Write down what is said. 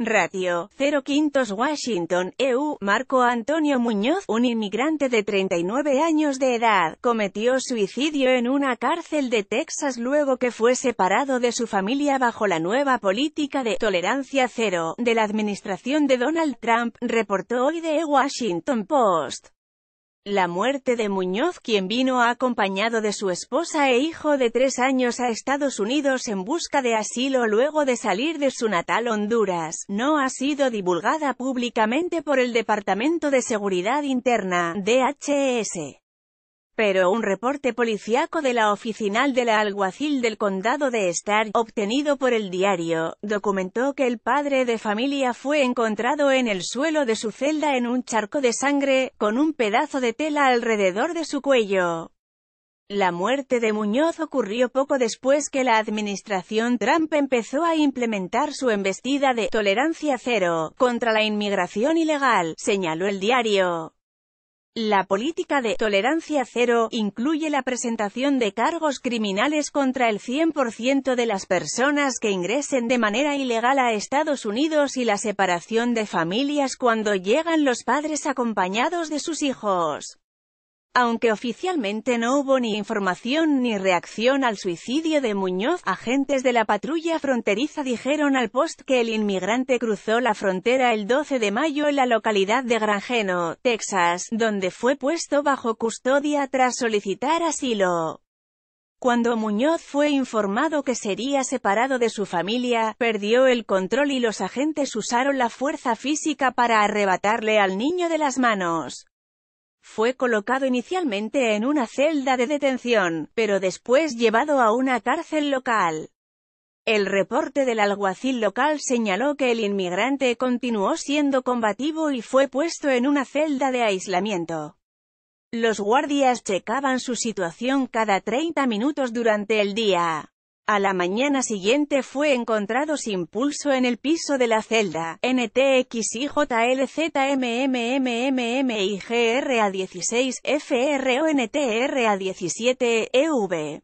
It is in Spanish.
Radio 0 quintos Washington, EU, Marco Antonio Muñoz, un inmigrante de 39 años de edad, cometió suicidio en una cárcel de Texas luego que fue separado de su familia bajo la nueva política de «tolerancia cero» de la administración de Donald Trump, reportó hoy de Washington Post. La muerte de Muñoz quien vino acompañado de su esposa e hijo de tres años a Estados Unidos en busca de asilo luego de salir de su natal Honduras, no ha sido divulgada públicamente por el Departamento de Seguridad Interna, DHS pero un reporte policiaco de la oficina de la alguacil del condado de Star, obtenido por el diario, documentó que el padre de familia fue encontrado en el suelo de su celda en un charco de sangre, con un pedazo de tela alrededor de su cuello. La muerte de Muñoz ocurrió poco después que la administración Trump empezó a implementar su embestida de «tolerancia cero» contra la inmigración ilegal, señaló el diario. La política de tolerancia cero incluye la presentación de cargos criminales contra el 100% de las personas que ingresen de manera ilegal a Estados Unidos y la separación de familias cuando llegan los padres acompañados de sus hijos. Aunque oficialmente no hubo ni información ni reacción al suicidio de Muñoz, agentes de la patrulla fronteriza dijeron al Post que el inmigrante cruzó la frontera el 12 de mayo en la localidad de Granjeno, Texas, donde fue puesto bajo custodia tras solicitar asilo. Cuando Muñoz fue informado que sería separado de su familia, perdió el control y los agentes usaron la fuerza física para arrebatarle al niño de las manos. Fue colocado inicialmente en una celda de detención, pero después llevado a una cárcel local. El reporte del alguacil local señaló que el inmigrante continuó siendo combativo y fue puesto en una celda de aislamiento. Los guardias checaban su situación cada 30 minutos durante el día. A la mañana siguiente fue encontrado sin pulso en el piso de la celda, ntxijlzmmmmmigra 16, frontra 17, EV.